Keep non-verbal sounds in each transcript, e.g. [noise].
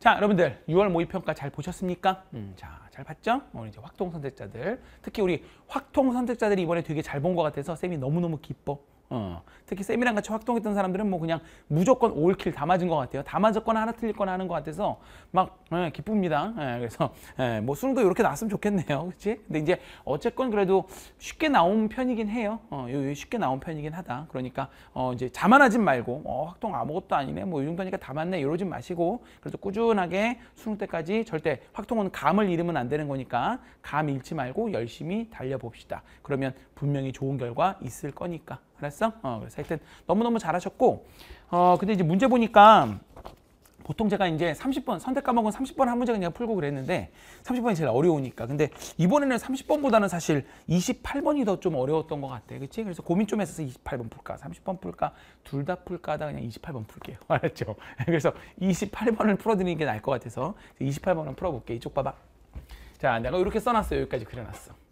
자, 여러분들 6월 모의평가 잘 보셨습니까? 음, 자, 잘 봤죠? 어, 이제 확통 선택자들 특히 우리 확통 선택자들이 이번에 되게 잘 본 것 같아서 쌤이 너무너무 기뻐. 어. 특히 세미랑 같이 활동했던 사람들은 뭐 그냥 무조건 올킬 다 맞은 것 같아요. 다 맞았거나 하나 틀릴거나 하는 것 같아서 막 에, 예, 기쁩니다. 예, 그래서 예, 뭐 수능도 이렇게 나왔으면 좋겠네요. [laughs] 그렇지? 근데 이제 어쨌건 그래도 쉽게 나온 편이긴 해요. 어, 요, 쉽게 나온 편이긴 하다. 그러니까 어, 이제 자만하지 말고 어, 확동 아무것도 아니네. 뭐 이 정도니까 다 맞네. 이러지 마시고 그래도 꾸준하게 수능 때까지 절대 확동은 감을 잃으면 안 되는 거니까 감 잃지 말고 열심히 달려봅시다. 그러면 분명히 좋은 결과 있을 거니까. 알았어? 어, 그래서 하여튼 너무너무 잘하셨고 어, 근데 이제 문제 보니까 보통 제가 이제 30번 선택 과목은 30번 한 문제 그냥 풀고 그랬는데 30번이 제일 어려우니까 근데 이번에는 30번보다는 사실 28번이 더 좀 어려웠던 것 같아 그치? 그래서 고민 좀 했어서 28번 풀까 30번 풀까 둘 다 풀까 하다 그냥 28번 풀게요 [laughs] 알았죠? 그래서 28번을 풀어드리는 게 나을 것 같아서 28번은 풀어볼게 이쪽 봐봐 자 내가 이렇게 써놨어요 여기까지 그려놨어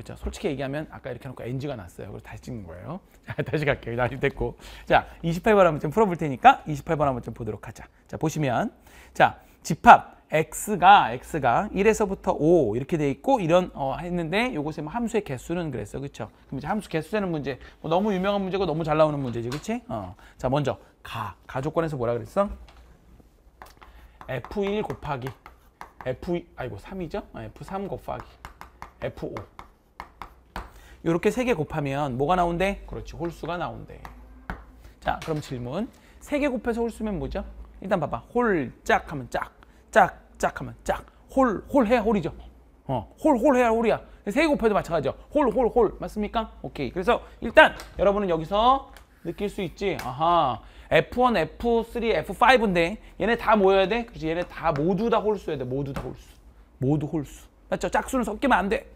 그렇죠. 솔직히 얘기하면 아까 이렇게 놓고 NG가 났어요. 그래서 다시 찍는 거예요. [laughs] 자, 다시 갈게요. 난이 됐고. 자, 28번 한번 좀 풀어볼 테니까 28번 한번 좀 보도록 하자. 자, 보시면 자, 집합 x가 x가 1에서부터 5 이렇게 돼 있고 이런 어 했는데 요것에뭐 함수의 개수는 그랬어. 그렇죠? 그럼 이제 함수 개수 되는 문제. 뭐 너무 유명한 문제고 너무 잘 나오는 문제지. 그치 어. 자, 먼저 가. 가족권에서 뭐라 그랬어? f1 곱하기 f 아이고 3이죠? 어, f3 곱하기 f5 이렇게 세 개 곱하면 뭐가 나온대? 그렇지 홀수가 나온대. 자 그럼 질문. 세 개 곱해서 홀수면 뭐죠? 일단 봐봐. 홀짝 하면 짝, 짝짝 하면 짝, 홀 홀 해야 홀이죠. 어, 홀 홀 해야 홀이야. 세 개 곱해도 마찬가지죠. 홀 홀홀 맞습니까? 오케이. 그래서 일단 여러분은 여기서 느낄 수 있지. 아하. F1, F3, F5인데 얘네 다 모여야 돼? 그렇지. 얘네 다 모두 다 홀수야 돼. 모두 다 홀수. 모두 홀수. 맞죠? 짝수는 섞이면 안 돼.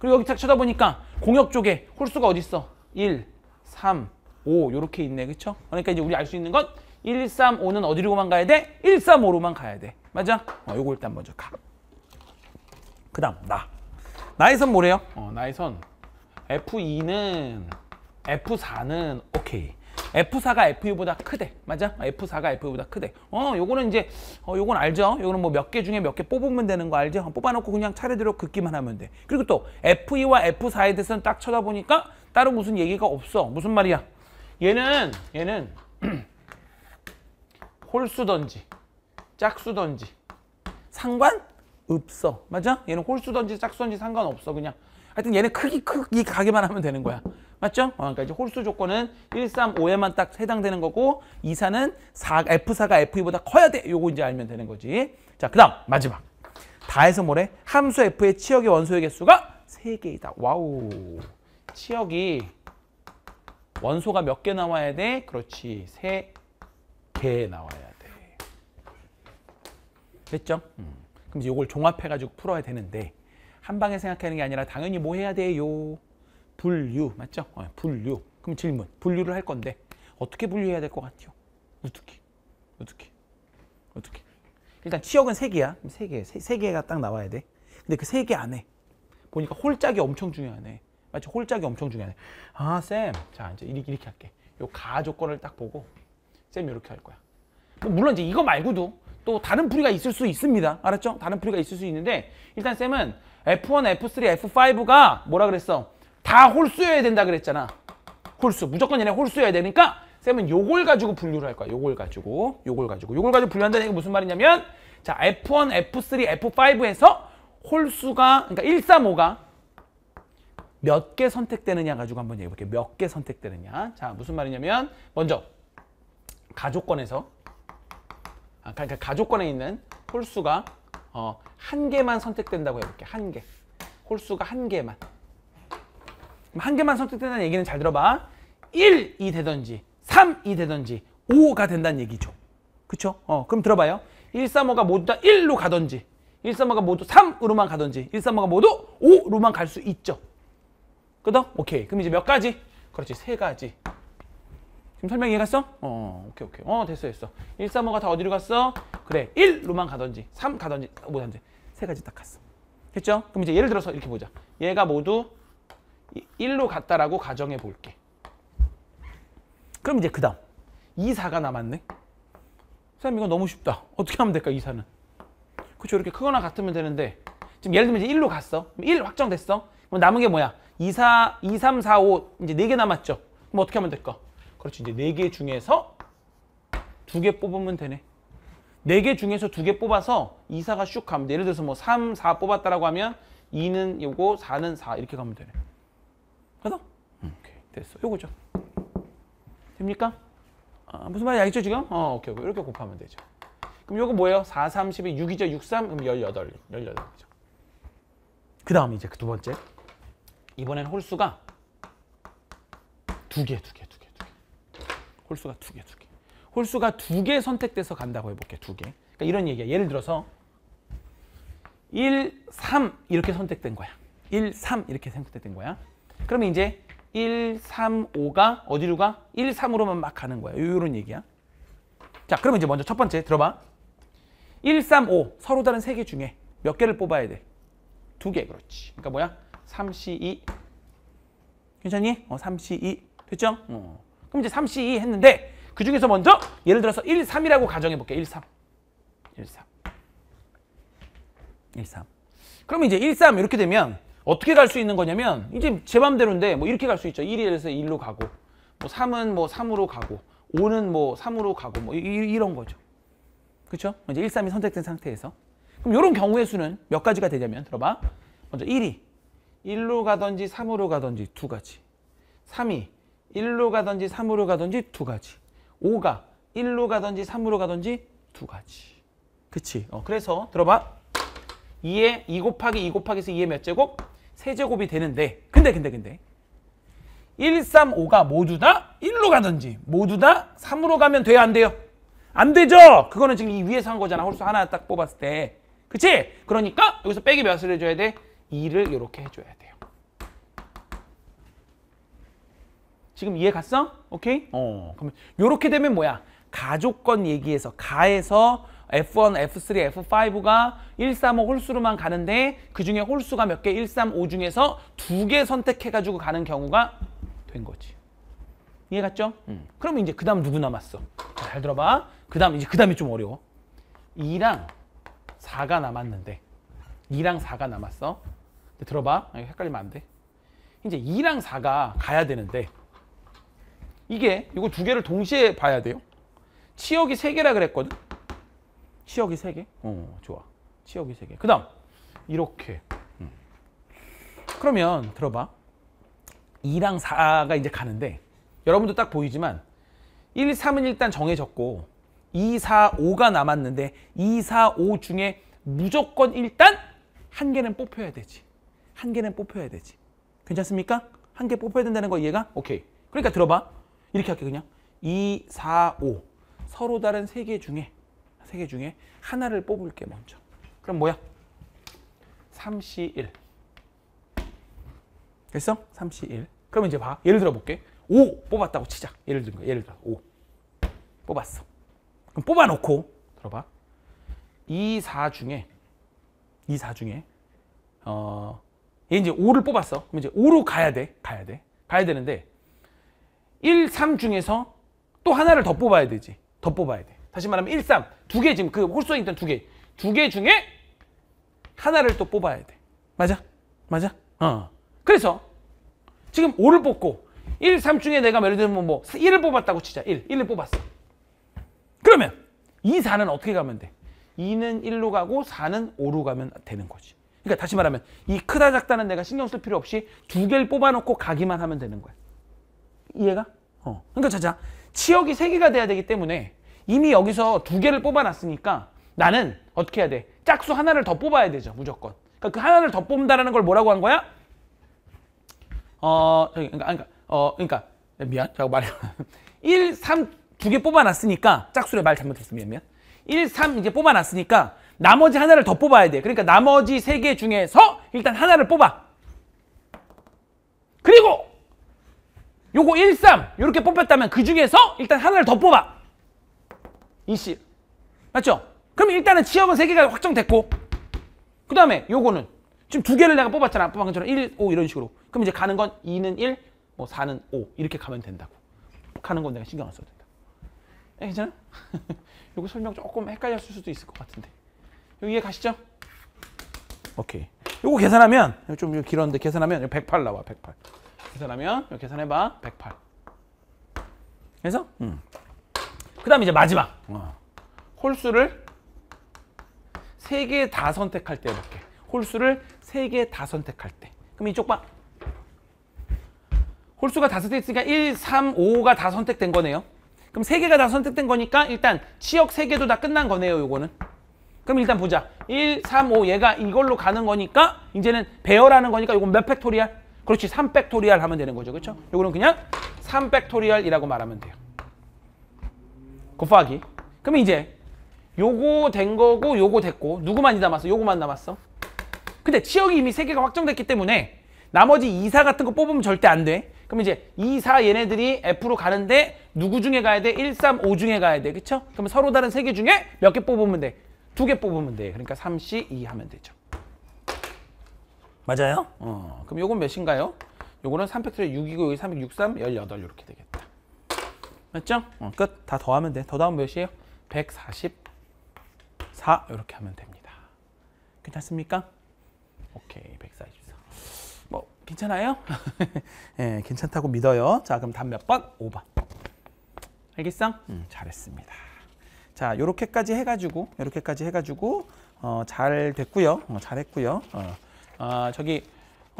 그리고 여기 딱 쳐다보니까 공역 쪽에 홀수가 어디 있어? 1, 3, 5 이렇게 있네. 그렇죠? 그러니까 이제 우리 알 수 있는 건 1, 3, 5는 어디로만 가야 돼? 1, 3, 5로만 가야 돼. 맞아? 어, 요거 일단 먼저 가. 그 다음 나. 나의 선 뭐래요? 어, 나의 선 F2는 F4는 오케이. F4가 FU보다 크대. 맞아? 어, F4가 FU보다 크대. 어, 요거는 이제 어, 요건 알죠? 요거는 뭐 몇 개 중에 몇 개 뽑으면 되는 거 알죠? 뽑아놓고 그냥 차례대로 긋기만 하면 돼. 그리고 또 FE와 F4에 대해서는 딱 쳐다보니까 따로 무슨 얘기가 없어. 무슨 말이야? 얘는 얘는 [clears throat] 홀수던지 짝수던지 상관 없어. 맞아? 얘는 홀수던지 짝수던지 상관없어. 그냥 하여튼 얘는 크기 크기 가기만 하면 되는 거야. 맞죠? 어, 그러니까 이제 홀수 조건은 1, 3, 5에만 딱 해당되는 거고 2사는 4, F4가 F2보다 커야 돼. 요거 이제 알면 되는 거지. 자, 그 다음 마지막. 다에서 뭐래? 함수 F의 치역의 원소의 개수가 3개이다. 와우. 치역이 원소가 몇 개 나와야 돼? 그렇지. 3개 나와야 돼. 됐죠? 음. 그럼 이제 이걸 종합해가지고 풀어야 되는데 한 방에 생각하는 게 아니라 당연히 뭐 해야 돼요? 분류 맞죠? 어, 분류. 그럼 질문. 분류를 할 건데 어떻게 분류해야 될 것 같아요? 어떻게? 어떻게? 어떻게? 일단 치역은 세 개야. 세 개, 세 개가 딱 나와야 돼. 근데 그 세 개 안에 보니까 홀짝이 엄청 중요하네. 맞지? 홀짝이 엄청 중요하네. 아, 쌤. 자, 이제 이렇게, 이렇게 할게. 요가 조건을 딱 보고 쌤 이렇게 할 거야. 물론 이제 이거 말고도 또 다른 풀이가 있을 수 있습니다. 알았죠? 다른 풀이가 있을 수 있는데 일단 쌤은 F1, F3, F5가 뭐라 그랬어? 다 홀수여야 된다 그랬잖아. 홀수. 무조건 얘네 홀수여야 되니까 쌤은 요걸 가지고 분류를 할 거야. 요걸 가지고. 요걸 가지고. 요걸 가지고 분류한다는 게 무슨 말이냐면 자, F1, F3, F5에서 홀수가 그러니까 1, 3, 5가 몇 개 선택되느냐 가지고 한번 얘기해 볼게요. 몇 개 선택되느냐. 자, 무슨 말이냐면 먼저 가족권에서 아, 그러니까 가족권에 있는 홀수가 어, 한 개만 선택된다고 해볼게. 한 개. 홀수가 한 개만. 한 개만 선택된다는 얘기는 잘 들어봐. 1이 되든지 3이 되든지 5가 된다는 얘기죠. 그쵸? 어, 그럼 들어봐요. 1, 3, 5가 모두 다 1로 가든지 1, 3, 5가 모두 3으로만 가든지 1, 3, 5가 모두 5로만 갈 수 있죠. 그죠? 오케이. 그럼 이제 몇 가지? 그렇지. 세 가지. 지금 설명 이해갔어? 어, 어 오케이, 오케이. 어, 됐어, 됐어. 1, 3, 5가 다 어디로 갔어? 그래. 1로만 가든지 3 가든지 5든지세 어, 가지 딱 갔어. 됐죠? 그럼 이제 예를 들어서 이렇게 보자. 얘가 모두 1로 갔다라고 가정해 볼게. 그럼 이제 그 다음 2, 4가 남았네. 선생님 이건 너무 쉽다. 어떻게 하면 될까 2, 4는? 그렇죠. 이렇게 크거나 같으면 되는데 지금 예를 들면 이제 1로 갔어. 1 확정됐어. 그럼 남은 게 뭐야? 2, 4, 2, 3, 4, 5 이제 4개 남았죠. 그럼 어떻게 하면 될까? 그렇지. 이제 4개 중에서 2개 뽑으면 되네. 4개 중에서 2개 뽑아서 2, 4가 슉 가면 예를 들어서 뭐 3, 4뽑았다라 하면 2는 요거, 4는 4 이렇게 가면 되네. 그래서 오케이 됐어. 요거죠. 됩니까? 아, 무슨 말이 알겠죠 지금? 어 오케이, 오케이 이렇게 곱하면 되죠. 그럼 요거 뭐예요? 4, 3, 12, 6이죠. 6, 3 그럼 18, 18이죠. 그 다음 이제 그두 번째. 이번엔 홀수가 두 개, 두 개, 두 개, 두 개. 홀수가 두 개, 두 개. 홀수가 두 개 선택돼서 간다고 해볼게, 두 개. 그러니까 이런 얘기야. 예를 들어서 1, 3 이렇게 선택된 거야. 1, 3 이렇게 선택된 거야. 그러면 이제 1, 3, 5가 어디로 가? 1, 3으로만 막 가는 거야. 요런 얘기야. 자, 그러면 이제 먼저 첫 번째 들어봐. 1, 3, 5 서로 다른 세 개 중에 몇 개를 뽑아야 돼? 두 개, 그렇지. 그러니까 뭐야? 3, C, 2. 괜찮니? 어, 3, C, 2. 됐죠? 어. 그럼 이제 3, C, 2 했는데 그 중에서 먼저 예를 들어서 1, 3이라고 가정해 볼게. 1, 3. 1, 3. 1, 3. 그러면 이제 1, 3 이렇게 되면 어떻게 갈 수 있는 거냐면 이제 제 맘대로인데 뭐 이렇게 갈 수 있죠. 1에서 1로 가고 뭐 3은 뭐 3으로 가고 5는 뭐 3으로 가고 뭐 이, 런 거죠. 그렇죠? 이제 1, 3이 선택된 상태에서 그럼 이런 경우의 수는 몇 가지가 되냐면 들어봐. 먼저 1이 1로 가든지 3으로 가든지 두 가지 3이 1로 가든지 3으로 가든지 두 가지 5가 1로 가든지 3으로 가든지 두 가지 그치 어, 그래서 들어봐 2에 2 곱하기 2 곱하기 해서 2에몇 제곱? 세제곱이 되는데 근데 근데 근데 1, 3, 5가 모두 다 1로 가든지 모두 다 3으로 가면 돼요 안 돼요? 안 되죠? 그거는 지금 이 위에서 한 거잖아 홀수 하나 딱 뽑았을 때 그치? 그러니까 여기서 빼기 몇을 해줘야 돼? 2를 이렇게 해줘야 돼요 지금 이해 갔어? 오케이? 어 그러면 이렇게 되면 뭐야? 가족권 얘기에서 가에서 F1, F3, F5가 1, 3, 5 홀수로만 가는데 그 중에 홀수가 몇 개? 1, 3, 5 중에서 두 개 선택해가지고 가는 경우가 된 거지. 이해갔죠? 음. 그럼 이제 그 다음 누구 남았어? 잘 들어봐. 그 다음, 이제 그 다음이 좀 어려워. 2랑 4가 남았는데 2랑 4가 남았어. 들어봐. 아, 헷갈리면 안 돼. 이제 2랑 4가 가야 되는데 이게 이거 두 개를 동시에 봐야 돼요. 치역이 세 개라 그랬거든. 치역이 3개? 어, 좋아. 치역이 3개. 그 다음, 이렇게. 음. 그러면 들어봐. 2랑 4가 이제 가는데 여러분도 딱 보이지만 1, 3은 일단 정해졌고 2, 4, 5가 남았는데 2, 4, 5 중에 무조건 일단 한 개는 뽑혀야 되지. 한 개는 뽑혀야 되지. 괜찮습니까? 한 개 뽑혀야 된다는 거 이해가? 오케이. 그러니까 들어봐. 이렇게 할게 그냥. 2, 4, 5. 서로 다른 세 개 중에 세개 중에 하나를 뽑을게 먼저. 그럼 뭐야? 3C1. 됐어? 3C1. 그럼 이제 봐. 예를 들어 볼게. 5 뽑았다고 치자. 예를 들어. 예를 들어. 5. 뽑았어. 그럼 뽑아 놓고 들어봐. 2, 4 중에 2, 4 중에 어, 얘 이제 5를 뽑았어. 그럼 이제 5로 가야 돼. 가야 돼. 가야 되는데 1, 3 중에서 또 하나를 더 뽑아야 되지. 더 뽑아야 돼. 다시 말하면 1, 3. 두개 지금 그 홀수에 있던 두 개. 두 개 중에 하나를 또 뽑아야 돼. 맞아? 맞아? 어. 그래서 지금 5를 뽑고 1, 3 중에 내가 예를 들면 뭐 1을 뽑았다고 치자. 1, 1을 뽑았어. 그러면 2, 4는 어떻게 가면 돼? 2는 1로 가고 4는 5로 가면 되는 거지. 그러니까 다시 말하면 이 크다 작다는 내가 신경 쓸 필요 없이 두 개를 뽑아놓고 가기만 하면 되는 거야. 이해가? 어. 그러니까 자자. 치역이 3개가 돼야 되기 때문에 이미 여기서 두 개를 뽑아놨으니까 나는 어떻게 해야 돼? 짝수 하나를 더 뽑아야 되죠. 무조건. 그러니까 그 하나를 더 뽑는다라는 걸 뭐라고 한 거야? 어, 그러니까, 그러니까, 어, 그러니까 미안. 라고 말해. 1, [laughs] 3 두 개 뽑아놨으니까 짝수를 말 잘못했어. 미안, 미안. 1, 3 이제 뽑아놨으니까 나머지 하나를 더 뽑아야 돼. 그러니까 나머지 세 개 중에서 일단 하나를 뽑아. 그리고 요거 1, 3 이렇게 뽑혔다면 그 중에서 일단 하나를 더 뽑아. 이씨 맞죠? 그럼 일단은 지역은 세 개가 확정됐고 그 다음에 요거는 지금 두 개를 내가 뽑았잖아 아까 방금처럼 1, 5 이런 식으로 그럼 이제 가는 건 2는 1, 뭐 4는 5 이렇게 가면 된다고 가는 건 내가 신경 안 써도 된다 에, 예, 괜찮아? [laughs] 요거 설명 조금 헷갈렸을 수도 있을 것 같은데 여기 이해 가시죠? 오케이 요거 계산하면 좀 길었는데 계산하면 108 나와 108 계산하면 계산해봐 108 그래서 음. 그 다음에 이제 마지막 어. 홀수를 세 개 다 선택할 때 이렇게 홀수를 세 개 다 선택할 때 그럼 이쪽 봐 홀수가 다섯 개 있으니까 1, 3, 5가 다 선택된 거네요 그럼 세 개가 다 선택된 거니까 일단 치역 세 개도 다 끝난 거네요 요거는 그럼 일단 보자 1, 3, 5 얘가 이걸로 가는 거니까 이제는 배열하는 거니까 이건몇 팩토리알? 그렇지 3 팩토리알 하면 되는 거죠 그렇죠? 요거는 그냥 3 팩토리알이라고 말하면 돼요 곱하기. 그럼 이제 요거 된 거고 요거 됐고 누구만이 남았어? 요거만 남았어. 근데 치역이 이미 세개가 확정됐기 때문에 나머지 2사 같은 거 뽑으면 절대 안 돼. 그럼 이제 2, 4 얘네들이 F로 가는데 누구 중에 가야 돼? 1, 3, 5 중에 가야 돼. 그쵸? 그럼 서로 다른 세 개 중에 몇 개 뽑으면 돼? 두 개 뽑으면 돼. 그러니까 3C, 2 하면 되죠. 맞아요? 어, 그럼 요건 몇인가요? 요거는 3팩트리 6이고 여기 363, 18 이렇게 되겠다. 맞죠? 어, 끝. 다 더하면 돼. 더 다음 몇이에요? 144 이렇게 하면 됩니다. 괜찮습니까? 오케이, 144. 뭐 괜찮아요? [laughs] 예, 괜찮다고 믿어요. 자, 그럼 답몇 번? 5번. 알겠어? 음, 잘했습니다. 자, 요렇게까지 해가지고 요렇게까지 해가지고 어, 잘 됐고요. 어, 잘했고요. 어, 어, 저기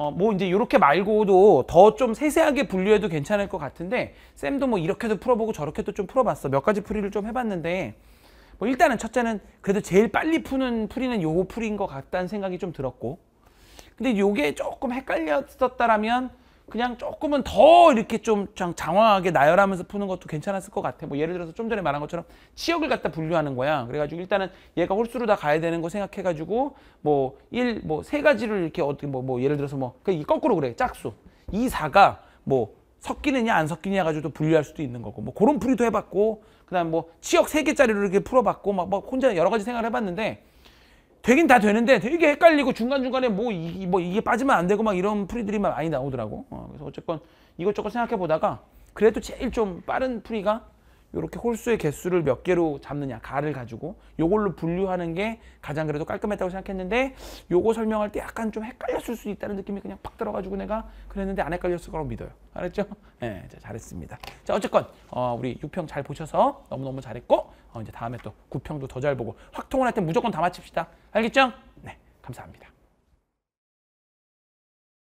어, 뭐 이제 이렇게 말고도 더 좀 세세하게 분류해도 괜찮을 것 같은데 쌤도 뭐 이렇게도 풀어보고 저렇게도 좀 풀어봤어 몇 가지 풀이를 좀 해봤는데 뭐 일단은 첫째는 그래도 제일 빨리 푸는 풀이는 요거 풀인 것 같다는 생각이 좀 들었고 근데 요게 조금 헷갈렸었다라면 그냥 조금은 더 이렇게 좀 장황하게 나열하면서 푸는 것도 괜찮았을 것 같아. 뭐 예를 들어서 좀 전에 말한 것처럼 치역을 갖다 분류하는 거야. 그래가지고 일단은 얘가 홀수로 다 가야 되는 거 생각해가지고 뭐 1, 뭐세 가지를 이렇게 어떻게 뭐, 뭐 예를 들어서 뭐 그러니까 거꾸로 그래 짝수 이4가뭐 섞이느냐 안 섞이냐 가지고 또 분류할 수도 있는 거고 뭐 그런 풀이도 해봤고 그다음 뭐 치역 3 개짜리로 이렇게 풀어봤고 막, 막 혼자 여러 가지 생각을 해봤는데 되긴 다 되는데 되게 헷갈리고 중간중간에 뭐, 이, 뭐 이게 빠지면 안 되고 막 이런 풀이들이 많이 나오더라고. 어, 그래서 어쨌건 이것저것 생각해 보다가 그래도 제일 좀 빠른 풀이가 이렇게 홀수의 개수를 몇 개로 잡느냐 가를 가지고 이걸로 분류하는 게 가장 그래도 깔끔했다고 생각했는데 요거 설명할 때 약간 좀 헷갈렸을 수 있다는 느낌이 그냥 팍 들어가지고 내가 그랬는데 안 헷갈렸을 거라고 믿어요 알았죠? 예, 네, 잘했습니다 자 어쨌건 어, 우리 6평 잘 보셔서 너무너무 잘했고 어, 이제 다음에 또 9평도 더 잘 보고 확통을 할 때 무조건 다 맞춥시다 알겠죠? 네 감사합니다